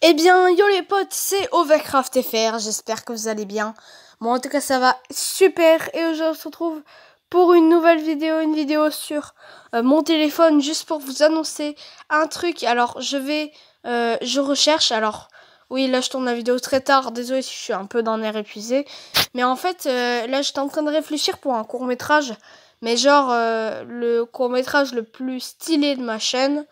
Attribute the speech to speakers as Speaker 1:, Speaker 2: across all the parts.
Speaker 1: Eh bien, yo les potes, c'est Overcraft FR, j'espère que vous allez bien. Bon, en tout cas, ça va super, et aujourd'hui, on se retrouve pour une nouvelle vidéo, une vidéo sur euh, mon téléphone, juste pour vous annoncer un truc. Alors, je vais, euh, je recherche, alors, oui, là, je tourne la vidéo très tard, désolé si je suis un peu d'un air épuisé. Mais en fait, là, euh, là, j'étais en train de réfléchir pour un court-métrage, mais genre, le court-métrage le plus stylé de ma chaîne,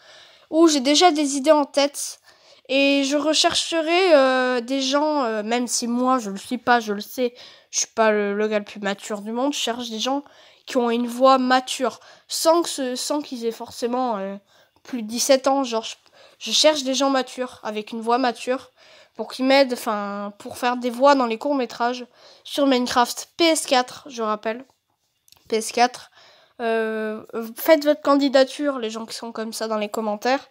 Speaker 1: où j'ai déjà des idées en tête, et je rechercherai euh, des gens, euh, même si moi je le suis pas, je le sais, je suis pas le, gars le plus mature du monde, je cherche des gens qui ont une voix mature, sans qu'ils aient forcément euh, plus de 17 ans, genre je, je, cherche des gens matures, avec une voix mature, pour qu'ils m'aident, enfin, pour faire des voix dans les courts-métrages sur Minecraft PS4, je rappelle, PS4. faites votre candidature, les gens qui sont comme ça dans les commentaires.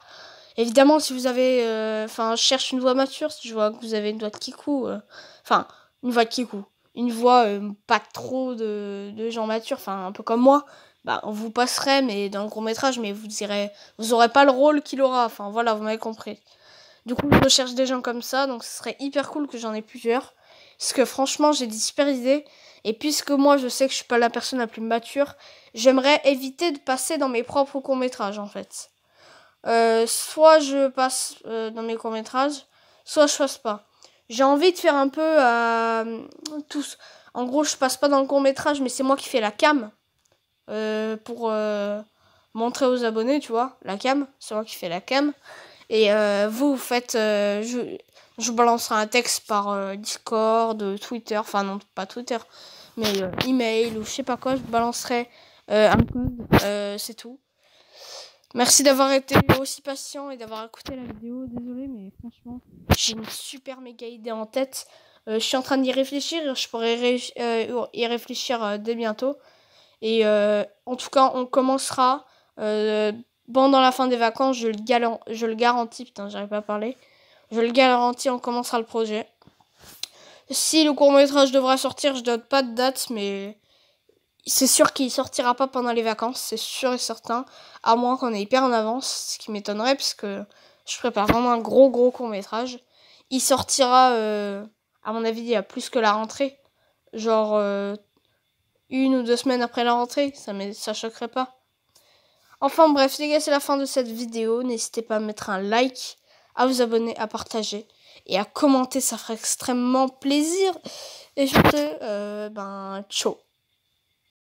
Speaker 1: Évidemment, si vous avez. Euh, enfin, cherche une voix mature, si je vois que vous avez une voix de kikou. Euh, enfin, une voix de kikou. Une voix euh, pas trop de, de gens matures, enfin, un peu comme moi. Bah, on vous passerait, mais dans le court métrage, mais vous direz. Vous aurez pas le rôle qu'il aura. Enfin, voilà, vous m'avez compris. Du coup, je cherche des gens comme ça, donc ce serait hyper cool que j'en ai plusieurs. Parce que franchement, j'ai des super idées. Et puisque moi, je sais que je suis pas la personne la plus mature, j'aimerais éviter de passer dans mes propres courts-métrages, en fait. Euh, soit je passe euh, dans mes courts-métrages, soit je passe pas. J'ai envie de faire un peu à euh, tous. En gros, je passe pas dans le court-métrage, mais c'est moi qui fais la cam pour montrer aux abonnés, tu vois, la cam. C'est moi qui fais la cam. Et vous, vous faites. je, je balancerai un texte par Discord, Twitter, enfin non, pas Twitter, mais email ou je sais pas quoi, je balancerai un peu, c'est tout. Merci d'avoir été aussi patient et d'avoir écouté la vidéo. Désolé, mais franchement, j'ai une super méga idée en tête. Euh, je suis en train d'y réfléchir. Je pourrais euh, y réfléchir euh, dès bientôt. Et en tout cas, on commencera pendant la fin des vacances. Je le, je le garantis. Putain, j'arrive pas à parler. Je le garantis, on commencera le projet. Si le court métrage devra sortir, je donne pas de date, mais c'est sûr qu'il sortira pas pendant les vacances, c'est sûr et certain. À moins qu'on ait hyper en avance, ce qui m'étonnerait parce que je prépare vraiment un gros gros court métrage. Il sortira, euh, à mon avis, il y a plus que la rentrée. Genre euh, une ou deux semaines après la rentrée, ça, ça choquerait pas. Enfin bref les gars, c'est la fin de cette vidéo. N'hésitez pas à mettre un like, à vous abonner, à partager et à commenter, ça ferait extrêmement plaisir. Et je te, euh, ben, ciao.